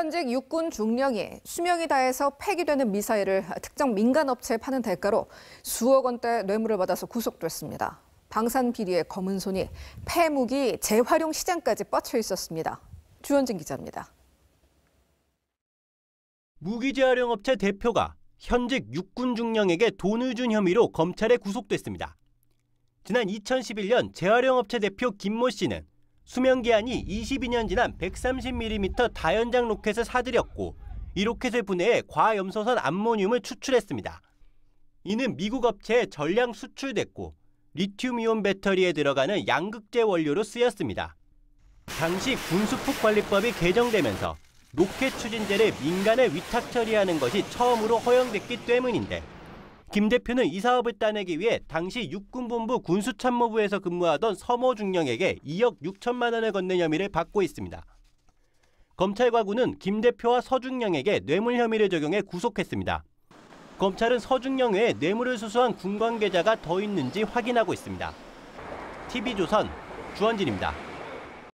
현직 육군 중령이 수명이 다해서 폐기되는 미사일을 특정 민간업체에 파는 대가로 수억 원대 뇌물을 받아서 구속됐습니다. 방산 비리의 검은 손이 폐무기 재활용 시장까지 뻗쳐 있었습니다. 주원진 기자입니다. 무기 재활용 업체 대표가 현직 육군 중령에게 돈을 준 혐의로 검찰에 구속됐습니다. 지난 2011년 재활용 업체 대표 김모 씨는 수면 기한이 22년 지난 130mm 다연장 로켓을 사들였고 이 로켓을 분해해 과염소산 암모늄을 추출했습니다. 이는 미국 업체에 전량 수출됐고 리튬이온 배터리에 들어가는 양극재 원료로 쓰였습니다. 당시 군수폭관리법이 개정되면서 로켓 추진제를 민간에 위탁 처리하는 것이 처음으로 허용됐기 때문인데 김 대표는 이 사업을 따내기 위해 당시 육군본부 군수참모부에서 근무하던 서모 중령에게 2억 6천만 원을 건넨 혐의를 받고 있습니다. 검찰과 군은 김 대표와 서중령에게 뇌물 혐의를 적용해 구속했습니다. 검찰은 서중령 외에 뇌물을 수수한 군 관계자가 더 있는지 확인하고 있습니다. TV조선 주원진입니다.